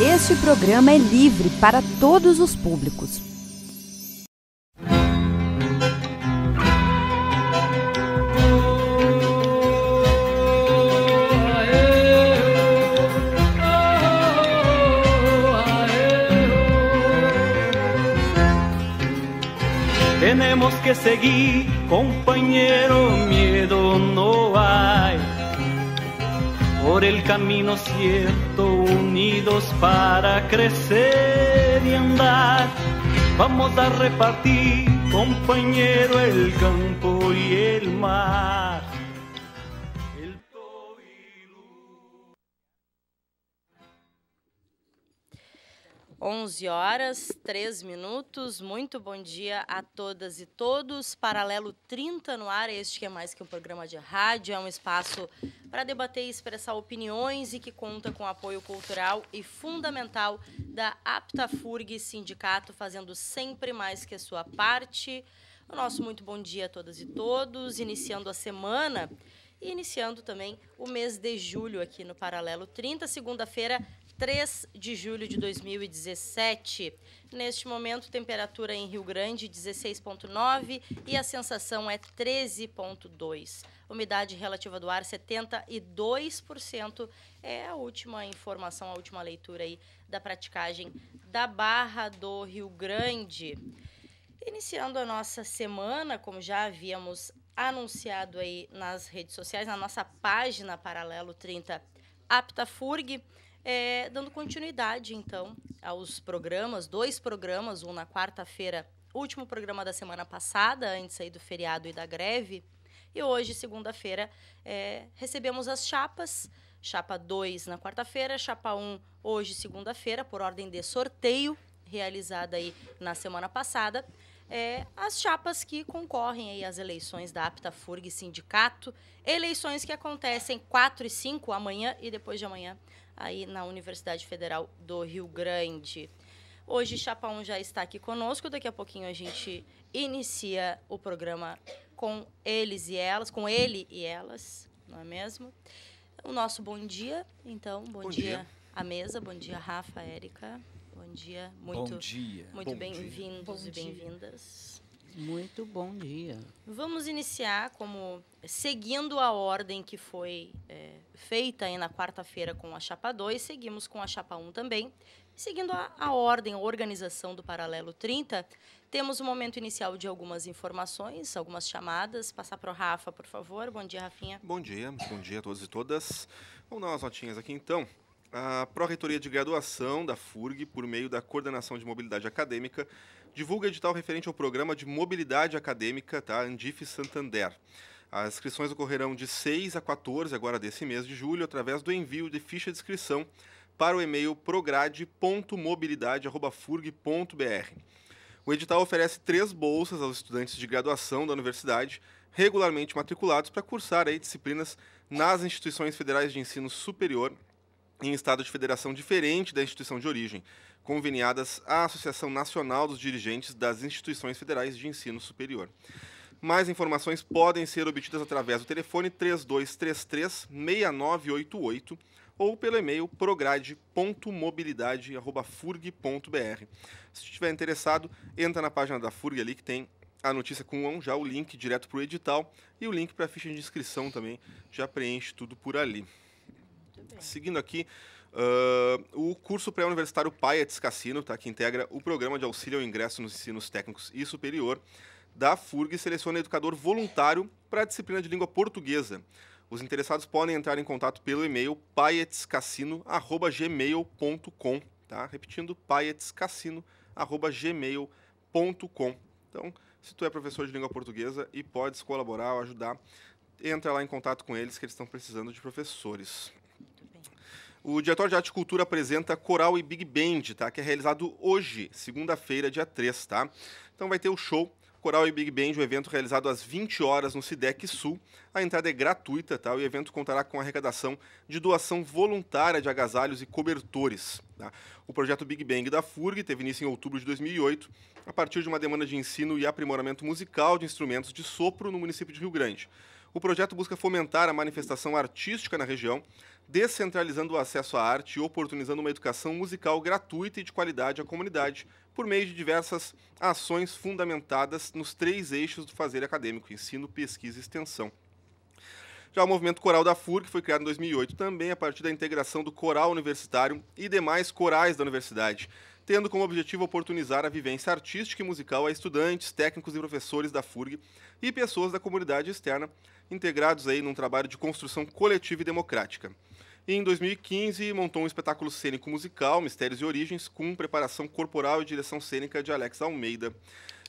Este programa é livre para todos os públicos. Tenemos que seguir, companheiro meu. por el camino cierto, unidos para crecer y andar. Vamos a repartir, compañero, el campo y el mar. 11 horas, 3 minutos. Muito bom dia a todas e todos. Paralelo 30 no ar, este que é mais que um programa de rádio, é um espaço para debater e expressar opiniões e que conta com apoio cultural e fundamental da Aptafurg Sindicato, fazendo sempre mais que a sua parte. O nosso muito bom dia a todas e todos, iniciando a semana e iniciando também o mês de julho aqui no Paralelo 30, segunda-feira, 3 de julho de 2017. Neste momento, temperatura em Rio Grande 16,9 e a sensação é 13,2. Umidade relativa do ar 72%. É a última informação, a última leitura aí da praticagem da Barra do Rio Grande. Iniciando a nossa semana, como já havíamos anunciado aí nas redes sociais, na nossa página Paralelo 30 Aptafurg, é, dando continuidade, então, aos programas, dois programas, um na quarta-feira, último programa da semana passada, antes aí do feriado e da greve, e hoje, segunda-feira, é, recebemos as chapas, chapa 2 na quarta-feira, chapa 1 um, hoje, segunda-feira, por ordem de sorteio, realizada aí na semana passada, é, as chapas que concorrem aí às eleições da Aptafurg Sindicato, eleições que acontecem 4 e 5 amanhã e depois de amanhã aí na Universidade Federal do Rio Grande. Hoje Chapa 1 já está aqui conosco, daqui a pouquinho a gente inicia o programa com eles e elas, com ele e elas, não é mesmo? O nosso bom dia, então, bom, bom dia. dia à mesa, bom dia Rafa, Érica bom dia. Muito, bom dia. Muito bem-vindos e bem-vindas. Muito bom dia. Vamos iniciar como seguindo a ordem que foi é, feita aí na quarta-feira com a chapa 2, seguimos com a chapa 1 um também. Seguindo a, a ordem, a organização do paralelo 30, temos o um momento inicial de algumas informações, algumas chamadas. Passar para o Rafa, por favor. Bom dia, Rafinha. Bom dia, bom dia a todos e todas. Vamos dar umas notinhas aqui então. A Pró-Reitoria de Graduação da FURG, por meio da Coordenação de Mobilidade Acadêmica, divulga edital referente ao Programa de Mobilidade Acadêmica, tá? Andif Santander. As inscrições ocorrerão de 6 a 14 agora desse mês de julho, através do envio de ficha de inscrição para o e-mail prograde.mobilidade.furg.br. O edital oferece três bolsas aos estudantes de graduação da universidade, regularmente matriculados para cursar aí disciplinas nas instituições federais de ensino superior em estado de federação diferente da instituição de origem, conveniadas à Associação Nacional dos Dirigentes das Instituições Federais de Ensino Superior. Mais informações podem ser obtidas através do telefone 3233-6988 ou pelo e-mail prograde.mobilidade.furg.br. Se estiver interessado, entra na página da FURG ali que tem a notícia com já o link direto para o edital e o link para a ficha de inscrição também. Já preenche tudo por ali. Seguindo aqui, uh, o curso pré-universitário Paiates Cassino, tá, que integra o programa de auxílio ao ingresso nos ensinos técnicos e superior da FURG, seleciona educador voluntário para a disciplina de língua portuguesa. Os interessados podem entrar em contato pelo e-mail paietescassino@gmail.com, tá? Repetindo, paietescassino@gmail.com. Então, se tu é professor de língua portuguesa e podes colaborar ou ajudar, entra lá em contato com eles que eles estão precisando de professores. O Diretório de Arte e Cultura apresenta Coral e Big Band, tá? Que é realizado hoje, segunda-feira, dia 3, tá? Então vai ter o show Coral e Big Band, o um evento realizado às 20 horas no Sidec Sul. A entrada é gratuita, tá? O evento contará com arrecadação de doação voluntária de agasalhos e cobertores. Tá? O projeto Big Bang da FURG teve início em outubro de 2008, a partir de uma demanda de ensino e aprimoramento musical de instrumentos de sopro no município de Rio Grande o projeto busca fomentar a manifestação artística na região, descentralizando o acesso à arte e oportunizando uma educação musical gratuita e de qualidade à comunidade, por meio de diversas ações fundamentadas nos três eixos do fazer acadêmico: ensino, pesquisa e extensão. Já o movimento coral da FURG, que foi criado em 2008 também a é partir da integração do coral universitário e demais corais da universidade, tendo como objetivo oportunizar a vivência artística e musical a estudantes, técnicos e professores da FURG e pessoas da comunidade externa, integrados aí num trabalho de construção coletiva e democrática. E em 2015 montou um espetáculo cênico musical, Mistérios e Origens, com preparação corporal e direção cênica de Alex Almeida.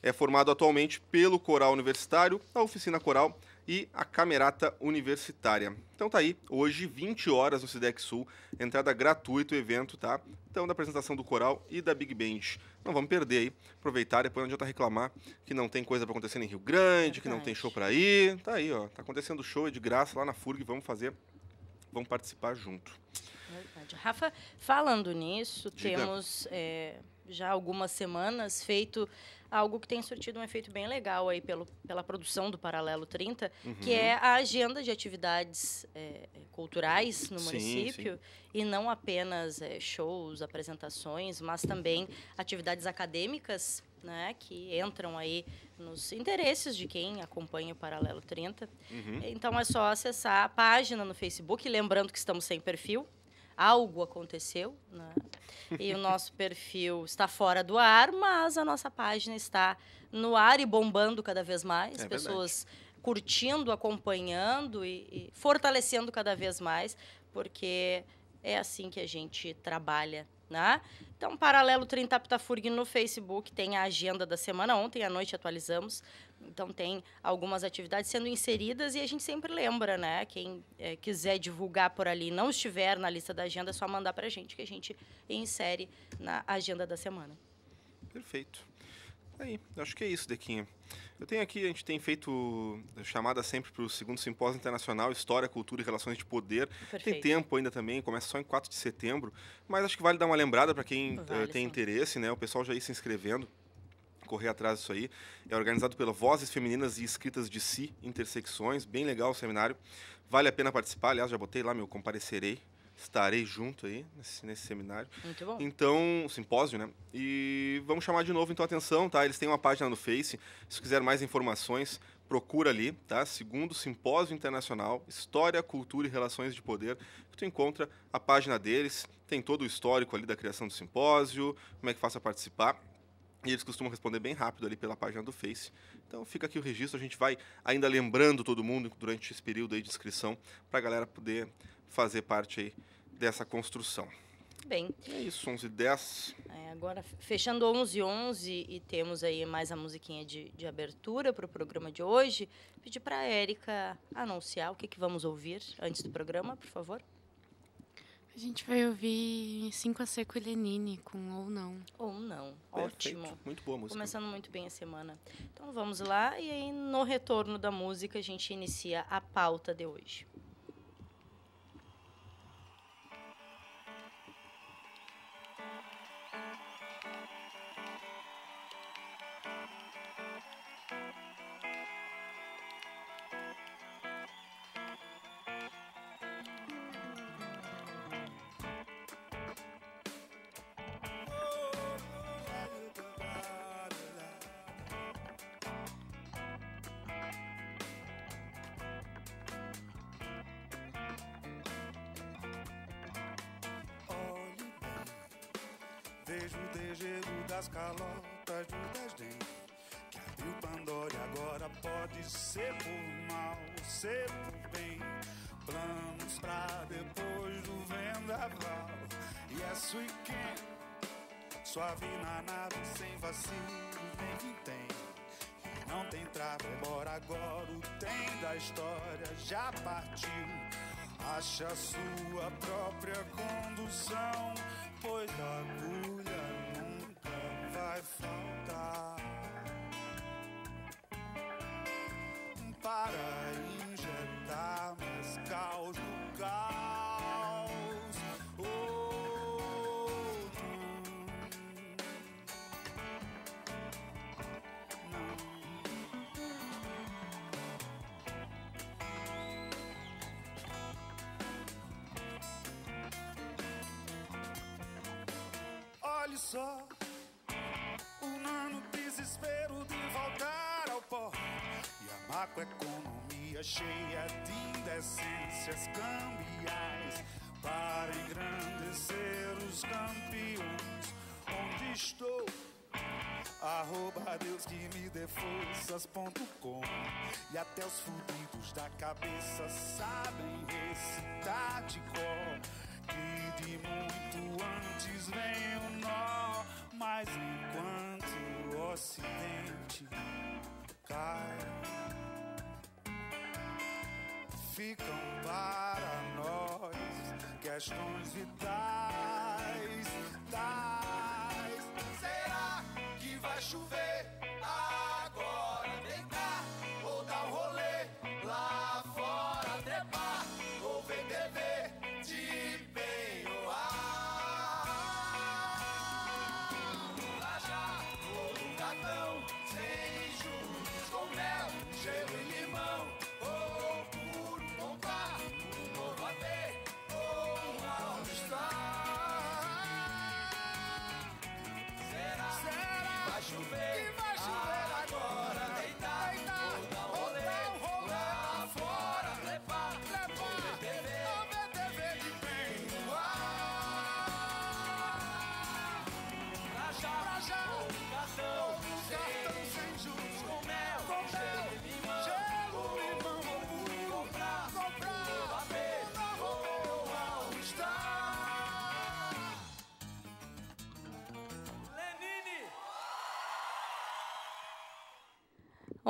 É formado atualmente pelo Coral Universitário, a Oficina Coral e a Camerata Universitária. Então tá aí, hoje 20 horas no Cidex Sul, entrada gratuita o evento, tá? Então da apresentação do coral e da Big Band. Não vamos perder aí, aproveitar, depois não adianta reclamar que não tem coisa para acontecer em Rio Grande, é que não tem show para ir. Tá aí, ó, tá acontecendo show é de graça lá na FURG, vamos fazer, vamos participar junto. Verdade. Rafa, falando nisso, Diga. temos é já algumas semanas feito algo que tem surtido um efeito bem legal aí pelo, pela produção do Paralelo 30, uhum. que é a agenda de atividades é, culturais no sim, município, sim. e não apenas é, shows, apresentações, mas também atividades acadêmicas, né, que entram aí nos interesses de quem acompanha o Paralelo 30. Uhum. Então é só acessar a página no Facebook, lembrando que estamos sem perfil, algo aconteceu, né? E o nosso perfil está fora do ar, mas a nossa página está no ar e bombando cada vez mais. É pessoas verdade. curtindo, acompanhando e, e fortalecendo cada vez mais, porque é assim que a gente trabalha, né? Então, paralelo Trintaptafurg no Facebook, tem a agenda da semana. Ontem à noite atualizamos. Então, tem algumas atividades sendo inseridas e a gente sempre lembra, né? Quem é, quiser divulgar por ali não estiver na lista da agenda, é só mandar para a gente que a gente insere na agenda da semana. Perfeito. É aí, acho que é isso, Dequinha. Eu tenho aqui, a gente tem feito chamada sempre para o segundo simpósio internacional, História, Cultura e Relações de Poder. Perfeito. Tem tempo ainda também, começa só em 4 de setembro, mas acho que vale dar uma lembrada para quem eh, vale, uh, tem interesse, né? O pessoal já ir se inscrevendo correr atrás disso aí. É organizado pela Vozes Femininas e Escritas de Si, Intersecções. Bem legal o seminário. Vale a pena participar. Aliás, já botei lá meu comparecerei estarei junto aí nesse, nesse, seminário. Muito bom. Então, simpósio, né? E vamos chamar de novo então a atenção, tá? Eles têm uma página no Face. Se quiser mais informações, procura ali, tá? Segundo Simpósio Internacional História, Cultura e Relações de Poder, que tu encontra a página deles, tem todo o histórico ali da criação do simpósio, como é que faça participar. E eles costumam responder bem rápido ali pela página do Face. Então fica aqui o registro, a gente vai ainda lembrando todo mundo durante esse período aí de inscrição para a galera poder fazer parte aí dessa construção. Bem. É isso, 11 e 10. É, agora, fechando 11 e 11 e temos aí mais a musiquinha de, de abertura para o programa de hoje, pedir para a Érica anunciar o que, que vamos ouvir antes do programa, por favor. A gente vai ouvir 5 a Seco e Lenine com Ou Não. Ou Não, ótimo. Muito boa música. Começando muito bem a semana. Então vamos lá e aí no retorno da música a gente inicia a pauta de hoje. bem planos pra depois do vendaval. Yes, we can. É Suave na nave, sem vacilo, vem que tem. Não tem trava, bora agora. O trem da história já partiu. Acha sua própria condução, pois a cura. economia cheia de indecências cambiais para engrandecer os campeões. Onde estou? Arroba Deus que me dê com E até os fudidos da cabeça sabem recitar de cor Que de muito antes vem o nó Mas enquanto o ocidente cai ficam para nós questões vitais, tais. Será que vai chover?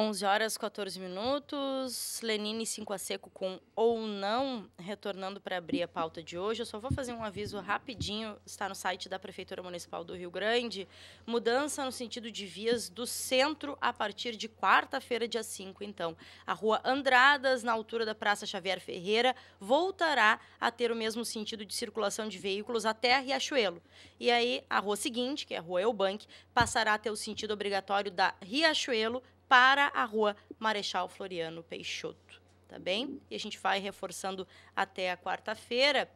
11 horas 14 minutos, Lenine 5 a seco com ou não, retornando para abrir a pauta de hoje. Eu só vou fazer um aviso rapidinho, está no site da Prefeitura Municipal do Rio Grande. Mudança no sentido de vias do centro a partir de quarta-feira, dia 5. Então, a rua Andradas, na altura da Praça Xavier Ferreira, voltará a ter o mesmo sentido de circulação de veículos até a Riachuelo. E aí, a rua seguinte, que é a rua Eubank, passará a ter o sentido obrigatório da Riachuelo para a rua Marechal Floriano Peixoto. Tá bem? E a gente vai reforçando até a quarta-feira.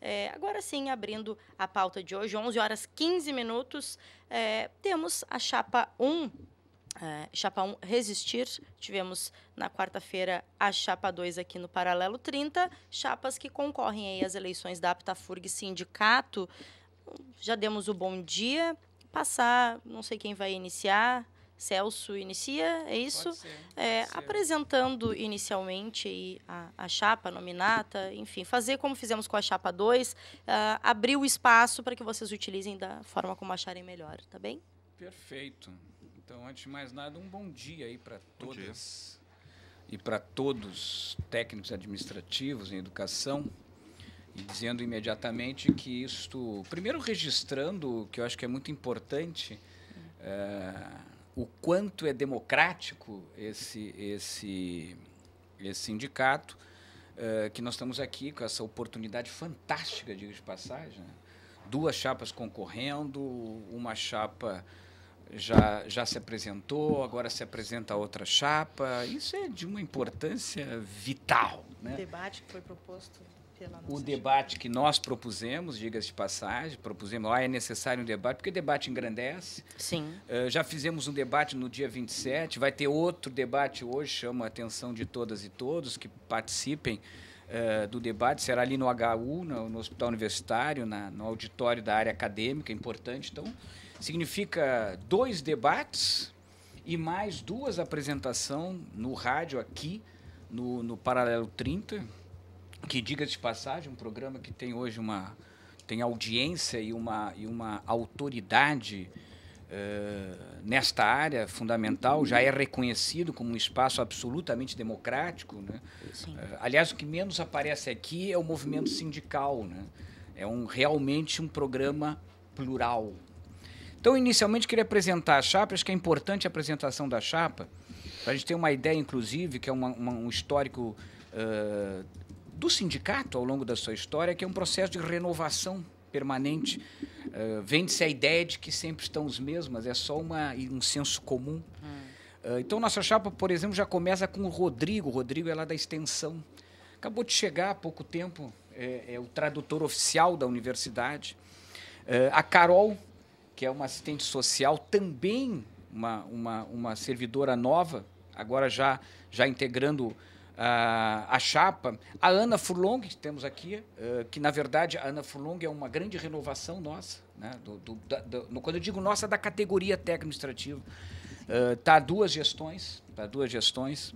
É, agora sim, abrindo a pauta de hoje, 11 horas 15 minutos, é, temos a chapa 1 é, chapa 1 resistir. Tivemos na quarta-feira a chapa 2 aqui no Paralelo 30, chapas que concorrem aí às eleições da Aptafurg Sindicato. Já demos o bom dia, passar, não sei quem vai iniciar. Celso inicia, é isso? Ser, é, apresentando inicialmente a, a, chapa nominata, enfim, fazer como fizemos com a chapa 2, uh, ah, abrir o espaço para que vocês utilizem da forma como acharem melhor, tá bem? Perfeito. Então, antes de mais nada, um bom dia aí para todas e para todos técnicos administrativos em educação e dizendo imediatamente que isto primeiro registrando que eu acho que é muito importante é, o quanto é democrático esse, esse, esse sindicato, uh, que nós estamos aqui com essa oportunidade fantástica, digo de passagem, né? duas chapas concorrendo, uma chapa já, já se apresentou, agora se apresenta a outra chapa. Isso é de uma importância vital. Né? O debate que foi proposto o debate que nós propusemos, diga-se de passagem, propusemos, ah, é necessário um debate, porque o debate engrandece. Sim. Uh, já fizemos um debate no dia 27, vai ter outro debate hoje, chama a atenção de todas e todos que participem uh, do debate, será ali no HU, no, no Hospital Universitário, na, no auditório da área acadêmica, importante. Então, significa dois debates e mais duas apresentações no rádio aqui, no, no Paralelo 30, que diga de passagem, um programa que tem hoje uma tem audiência e uma, e uma autoridade uh, nesta área fundamental, já é reconhecido como um espaço absolutamente democrático. Né? Uh, aliás, o que menos aparece aqui é o movimento sindical. Né? É um, realmente um programa plural. Então, inicialmente, queria apresentar a chapa, acho que é importante a apresentação da chapa, para a gente ter uma ideia, inclusive, que é uma, uma, um histórico. Uh, do sindicato ao longo da sua história, que é um processo de renovação permanente. Uh, Vende-se a ideia de que sempre estão os mesmos, é só uma, um senso comum. Hum. Uh, então, nossa chapa, por exemplo, já começa com o Rodrigo. O Rodrigo é lá da extensão. Acabou de chegar há pouco tempo, é, é o tradutor oficial da universidade. Uh, a Carol, que é uma assistente social, também uma, uma, uma servidora nova, agora já, já integrando a, a chapa, a Ana Furlong, que temos aqui, uh, que na verdade a Ana Furlong é uma grande renovação nossa, né? do, do, da, do, quando eu digo nossa, da categoria técnico-administrativa. Está eh, uh, duas gestões, tá duas gestões.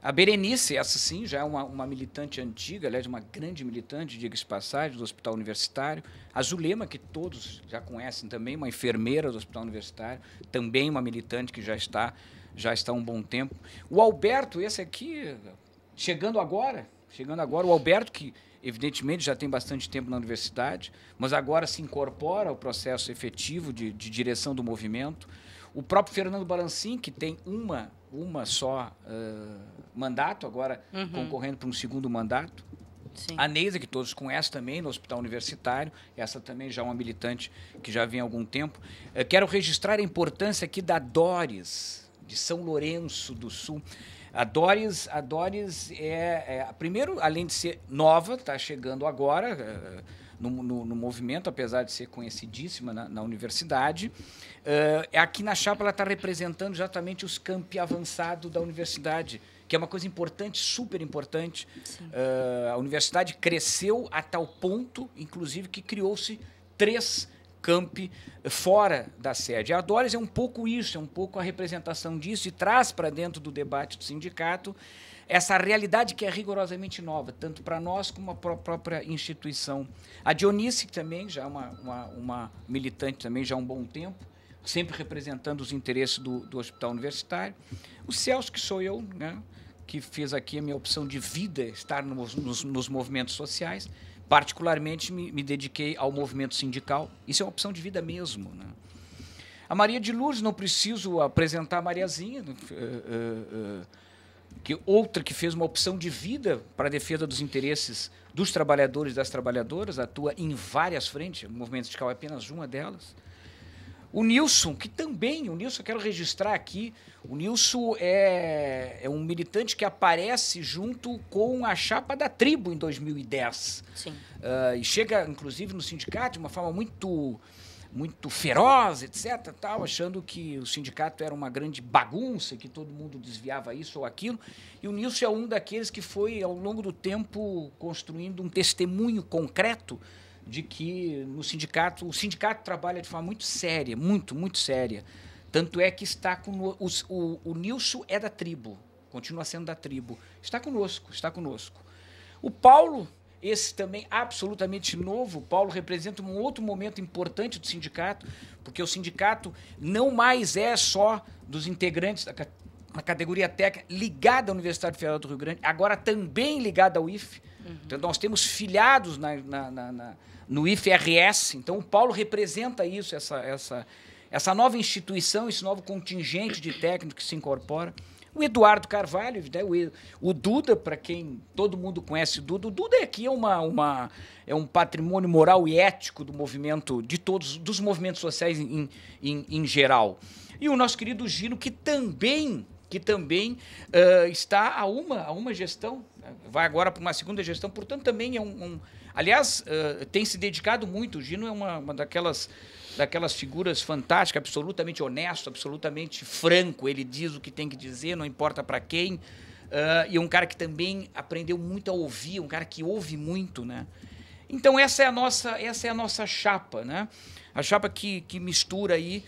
A Berenice, essa sim, já é uma, uma militante antiga, aliás, uma grande militante, diga-se passagem, do Hospital Universitário. A Zulema, que todos já conhecem também, uma enfermeira do Hospital Universitário, também uma militante que já está já está há um bom tempo. O Alberto, esse aqui, Chegando agora, chegando agora, o Alberto, que evidentemente já tem bastante tempo na universidade, mas agora se incorpora ao processo efetivo de, de direção do movimento. O próprio Fernando Balancim, que tem uma, uma só uh, mandato, agora uhum. concorrendo para um segundo mandato. Sim. A Neisa, que todos conhecem também, no Hospital Universitário, essa também já é uma militante que já vem há algum tempo. Eh, quero registrar a importância aqui da Doris, de São Lourenço do Sul. A Doris, a Doris é, é, primeiro, além de ser nova, está chegando agora eh, no, no, no, movimento, apesar de ser conhecidíssima na, na universidade. Eh, é, aqui na Chapa ela está representando exatamente os campi avançados da universidade, que é uma coisa importante, super importante. Eh, a universidade cresceu a tal ponto, inclusive, que criou-se três camp fora da sede. A Doris é um pouco isso, é um pouco a representação disso e traz para dentro do debate do sindicato essa realidade que é rigorosamente nova, tanto para nós como para a própria instituição. A Dionice, que também já é uma, uma, uma, militante também já há um bom tempo, sempre representando os interesses do, do hospital universitário. O Celso, que sou eu, né, que fiz aqui a minha opção de vida, estar nos, nos, nos movimentos sociais. Particularmente me, me dediquei ao movimento sindical. Isso é uma opção de vida mesmo. Né? A Maria de Lourdes, não preciso apresentar a Mariazinha, né? eh, eh, eh, que outra que fez uma opção de vida para a defesa dos interesses dos trabalhadores e das trabalhadoras, atua em várias frentes, o movimento sindical é apenas uma delas. O Nilson, que também, o Nilson, eu quero registrar aqui, o Nilson é, é um militante que aparece junto com a chapa da tribo em 2010. Sim. Uh, e chega, inclusive, no sindicato de uma forma muito muito feroz, etc., tal, achando que o sindicato era uma grande bagunça, que todo mundo desviava isso ou aquilo. E o Nilson é um daqueles que foi, ao longo do tempo, construindo um testemunho concreto de que no sindicato, o sindicato trabalha de forma muito séria, muito, muito séria. Tanto é que está com o, o, o Nilson é da tribo, continua sendo da tribo. Está conosco, está conosco. O Paulo, esse também absolutamente novo, o Paulo representa um outro momento importante do sindicato, porque o sindicato não mais é só dos integrantes da, na categoria técnica, ligada à Universidade Federal do Rio Grande, agora também ligada ao IF. Uhum. Então, nós temos filiados na, na, na, na, no IFRS. Então, o Paulo representa isso, essa, essa, essa nova instituição, esse novo contingente de técnicos que se incorpora. O Eduardo Carvalho, né? o, Duda, para quem todo mundo conhece o Duda, o Duda é aqui é, uma, uma, é um patrimônio moral e ético do movimento, de todos, dos movimentos sociais em, em, em geral. E o nosso querido Gino, que também que também uh, está a uma, a uma gestão, né? vai agora para uma segunda gestão, portanto também é um. um aliás, uh, tem se dedicado muito. O Gino é uma, uma daquelas daquelas figuras fantásticas, absolutamente honesto, absolutamente franco. Ele diz o que tem que dizer, não importa para quem. Uh, e é um cara que também aprendeu muito a ouvir, um cara que ouve muito, né? Então essa é a nossa, essa é a nossa chapa, né? A chapa que, que mistura aí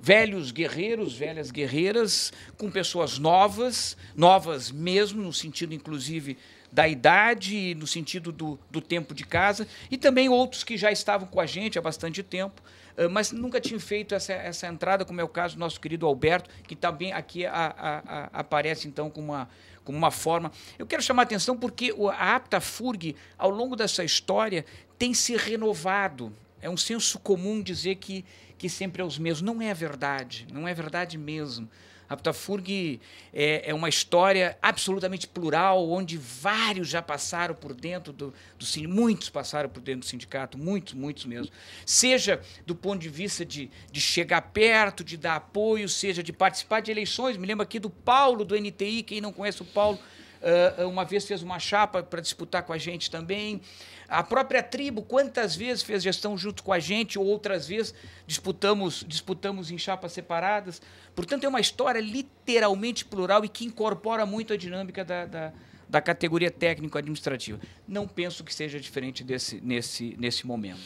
velhos guerreiros, velhas guerreiras, com pessoas novas, novas mesmo, no sentido inclusive da idade, no sentido do, do tempo de casa, e também outros que já estavam com a gente há bastante tempo, uh, mas nunca tinham feito essa, essa entrada, como é o caso do nosso querido Alberto, que também aqui a, a, a, aparece então com uma, como uma forma. Eu quero chamar a atenção porque a Apta Furg, ao longo dessa história, tem se renovado. É um senso comum dizer que que sempre é os mesmos. Não é verdade, não é verdade mesmo. A Aptafurg é, é, uma história absolutamente plural, onde vários já passaram por dentro do, do sindicato, muitos passaram por dentro do sindicato, muitos, muitos mesmo. Seja do ponto de vista de, de chegar perto, de dar apoio, seja de participar de eleições. Me lembro aqui do Paulo, do NTI, quem não conhece o Paulo, ah, ah, uma vez fez uma chapa para disputar com a gente também. A própria tribo, quantas vezes fez gestão junto com a gente, ou outras vezes disputamos, disputamos em chapas separadas. Portanto, é uma história literalmente plural e que incorpora muito a dinâmica da, da, da categoria técnico-administrativa. Não penso que seja diferente desse, nesse, nesse momento.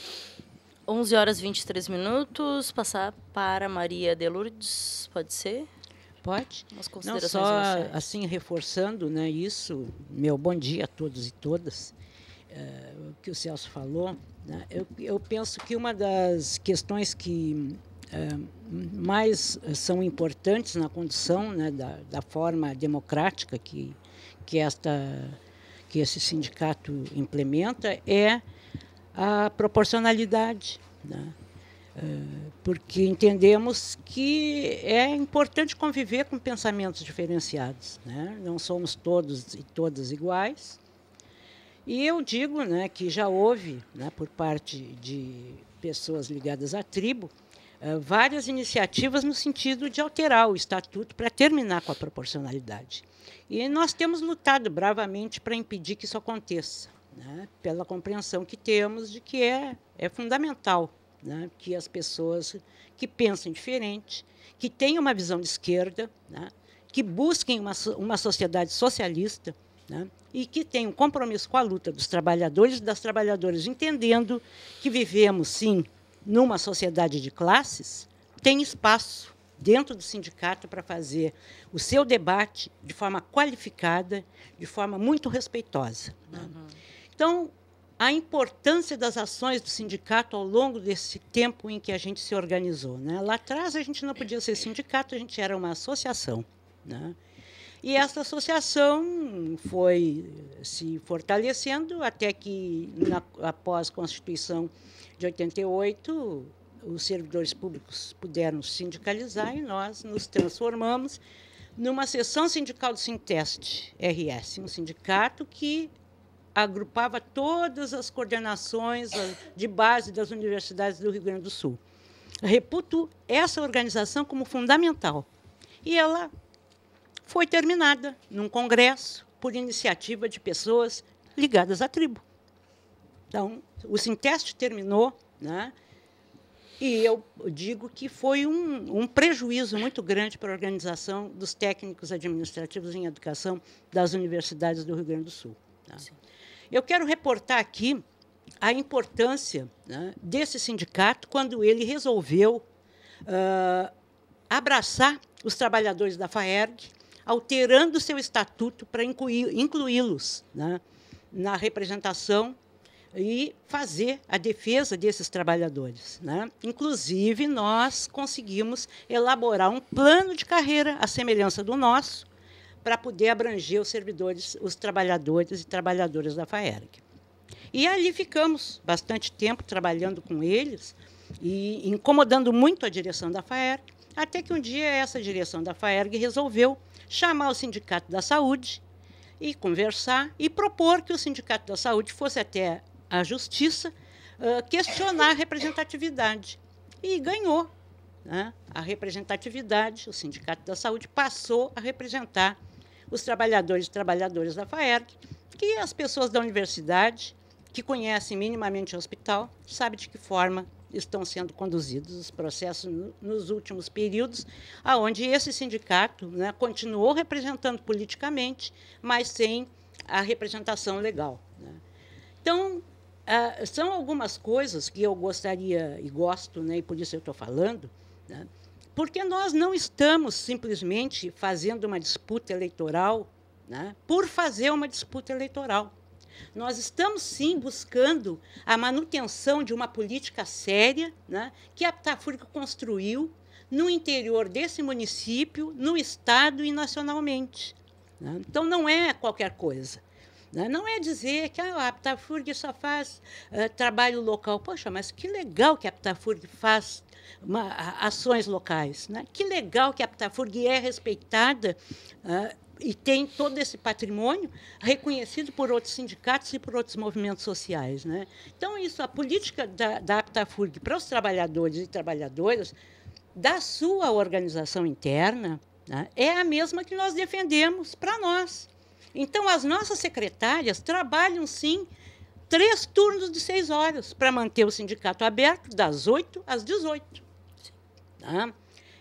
11 horas 23 minutos, passar para Maria de Lourdes, pode ser? Pode. considerações Não, só assim reforçando, né, isso. Meu bom dia a todos e todas o eh, que o Celso falou, né, eu, eu, penso que uma das questões que eh, mais eh, são importantes na condição né, da, da, forma democrática que, que, esta, que esse sindicato implementa é a proporcionalidade. Né? porque entendemos que é importante conviver com pensamentos diferenciados. Né? Não somos todos e todas iguais, e eu digo né, que já houve, né, por parte de pessoas ligadas à tribo, eh, várias iniciativas no sentido de alterar o estatuto para terminar com a proporcionalidade. E nós temos lutado bravamente para impedir que isso aconteça, né, pela compreensão que temos de que é, é fundamental né, que as pessoas que pensam diferente, que tenham uma visão de esquerda, né, que busquem uma, uma sociedade socialista, né? e que tem um compromisso com a luta dos trabalhadores e das trabalhadoras, entendendo que vivemos, sim, numa sociedade de classes, tem espaço dentro do sindicato para fazer o seu debate de forma qualificada, de forma muito respeitosa. Né? Uhum. Então, a importância das ações do sindicato ao longo desse tempo em que a gente se organizou. Né? Lá atrás, a gente não podia ser sindicato, a gente era uma associação. Né? E essa associação foi se fortalecendo até que, na, após a Constituição de 88, os servidores públicos puderam sindicalizar e nós nos transformamos numa seção sindical do Sinteste RS, um sindicato que agrupava todas as coordenações de base das universidades do Rio Grande do Sul. Reputo essa organização como fundamental. E ela foi terminada num congresso por iniciativa de pessoas ligadas à tribo. Então, o Sinteste terminou, né? E eu digo que foi um, um prejuízo muito grande para a organização dos técnicos administrativos em educação das universidades do Rio Grande do Sul. Tá? Eu quero reportar aqui a importância né, desse sindicato quando ele resolveu uh, abraçar os trabalhadores da FAERG alterando seu estatuto para incluí-los né, na representação e fazer a defesa desses trabalhadores. Né? Inclusive, nós conseguimos elaborar um plano de carreira à semelhança do nosso para poder abranger os servidores, os trabalhadores e trabalhadoras da FAERG. E ali ficamos bastante tempo trabalhando com eles e incomodando muito a direção da FAERG, até que um dia essa direção da FAERG resolveu chamar o Sindicato da Saúde e conversar e propor que o Sindicato da Saúde fosse até a Justiça uh, questionar a representatividade. E ganhou né? a representatividade, o Sindicato da Saúde passou a representar os trabalhadores e trabalhadoras da FAERG, que é as pessoas da universidade, que conhecem minimamente o hospital, sabem de que forma estão sendo conduzidos os processos nos últimos períodos, aonde esse sindicato né, continuou representando politicamente, mas sem a representação legal. Né. Então, ah, são algumas coisas que eu gostaria e gosto, né, e por isso eu estou falando, né, porque nós não estamos simplesmente fazendo uma disputa eleitoral né, por fazer uma disputa eleitoral. Nós estamos sim buscando a manutenção de uma política séria, né, que a Pitafúrica construiu no interior desse município, no estado e nacionalmente. Né? Então não é qualquer coisa. Né. Não é dizer que ah, a Aptafurg só faz uh, trabalho local. Poxa, mas que legal que a Aptafurg faz uma, ações locais. Né? Que legal que a Aptafurg é respeitada uh, e tem todo esse patrimônio reconhecido por outros sindicatos e por outros movimentos sociais. Né? Então, isso, a política da, da Aptafurg para os trabalhadores e trabalhadoras da sua organização interna né, é a mesma que nós defendemos para nós. Então, as nossas secretárias trabalham, sim, três turnos de seis horas para manter o sindicato aberto das 8 às 18. Tá? Né?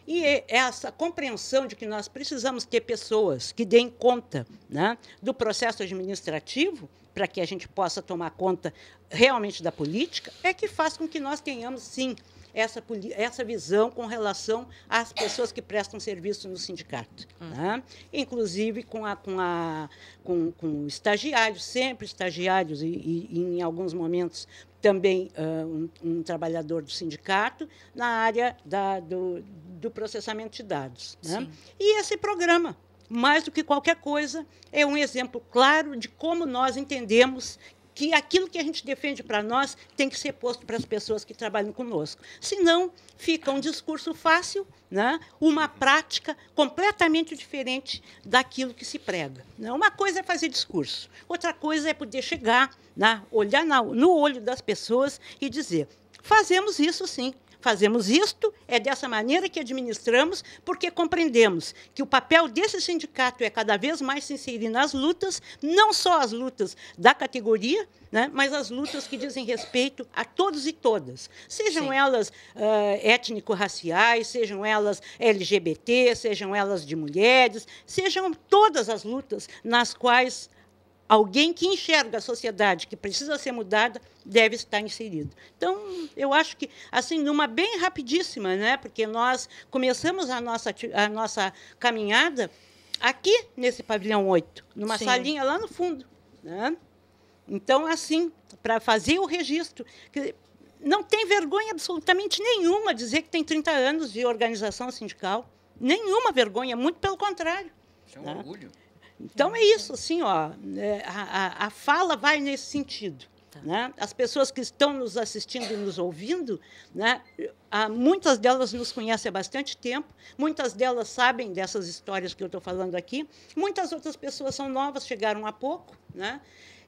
E é, é essa compreensão de que nós precisamos ter pessoas que deem conta né, do processo administrativo para que a gente possa tomar conta realmente da política é que faz com que nós tenhamos, sim, essa, essa visão com relação às pessoas que prestam serviço no sindicato. Hum. Né? Inclusive com, a, com, a, com, com estagiários, sempre estagiários e, e, em alguns momentos também uh, um, um, trabalhador do sindicato, na área da, do, do, processamento de dados. Né? E esse programa, mais do que qualquer coisa, é um exemplo claro de como nós entendemos que aquilo que a gente defende para nós tem que ser posto para as pessoas que trabalham conosco. Senão, fica um discurso fácil, né? uma prática completamente diferente daquilo que se prega. Né? Uma coisa é fazer discurso, outra coisa é poder chegar, né? olhar no olho das pessoas e dizer: fazemos isso sim. Fazemos isto, é dessa maneira que administramos, porque compreendemos que o papel desse sindicato é cada vez mais se inserir nas lutas, não só as lutas da categoria, né, mas as lutas que dizem respeito a todos e todas, sejam Sim. elas uh, étnico-raciais, sejam elas LGBT, sejam elas de mulheres, sejam todas as lutas nas quais alguém que enxerga a sociedade que precisa ser mudada deve estar inserido. Então, eu acho que, assim, numa bem rapidíssima, né? porque nós começamos a nossa, a nossa caminhada aqui nesse pavilhão 8, numa Sim. salinha lá no fundo. Né? Então, assim, para fazer o registro, que não tem vergonha absolutamente nenhuma dizer que tem 30 anos de organização sindical. Nenhuma vergonha, muito pelo contrário. Isso é um né? orgulho. Então é isso, assim, ó, é, a, a fala vai nesse sentido. Tá. Né? As pessoas que estão nos assistindo e nos ouvindo, né? muitas delas nos conhecem há bastante tempo, muitas delas sabem dessas histórias que eu estou falando aqui, muitas outras pessoas são novas, chegaram há pouco. Né?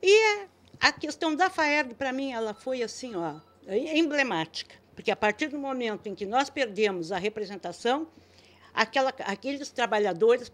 E é, a questão da FAERG, para mim, ela foi assim, ó, é, emblemática, porque a partir do momento em que nós perdemos a representação, aquela, aqueles trabalhadores,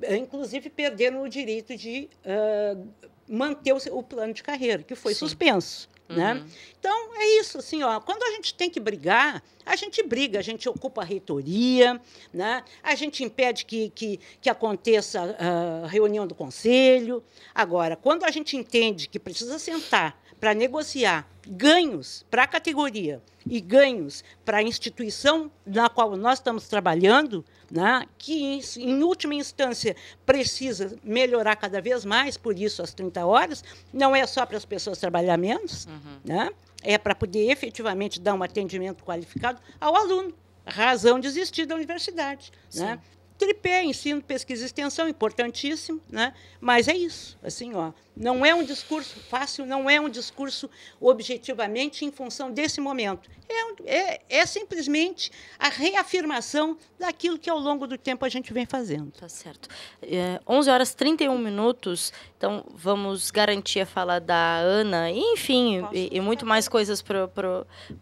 eh, inclusive, perderam o direito de uh, manter o, o, plano de carreira, que foi Sim. suspenso. Né? Uhum. Né? Então, é isso. Assim, ó, quando a gente tem que brigar, a gente briga, a gente ocupa a reitoria, né? a gente impede que, que, que aconteça a uh, reunião do conselho. Agora, quando a gente entende que precisa sentar para negociar ganhos para a categoria e ganhos para a instituição na qual nós estamos trabalhando, né, que, em, última instância, precisa melhorar cada vez mais, por isso as 30 horas, não é só para as pessoas trabalhar menos, uhum. né, é para poder efetivamente dar um atendimento qualificado ao aluno razão de existir da universidade. Né. Sim. Né? tripé, ensino, pesquisa e extensão, importantíssimo, né? mas é isso. Assim, ó, não é um discurso fácil, não é um discurso objetivamente em função desse momento. É, é, é simplesmente a reafirmação daquilo que ao longo do tempo a gente vem fazendo. Tá certo. É, 11 horas 31 minutos, então vamos garantir a fala da Ana, e, enfim, e, e, muito mais coisas para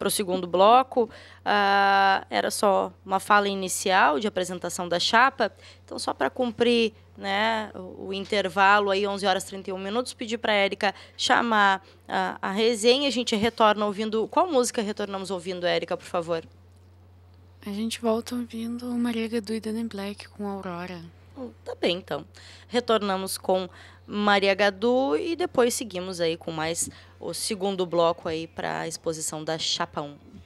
o segundo bloco. Ah, era só uma fala inicial de apresentação da chave então, só para cumprir né, o, o, intervalo aí, 11 horas 31 minutos, pedi para a Érica chamar a, a resenha. A gente retorna ouvindo. Qual música retornamos ouvindo, Érica, por favor? A gente volta ouvindo Maria Gadu e Danny Black com Aurora. Hum, tá bem, então. Retornamos com Maria Gadu e depois seguimos aí com mais o segundo bloco aí para a exposição da Chapa 1.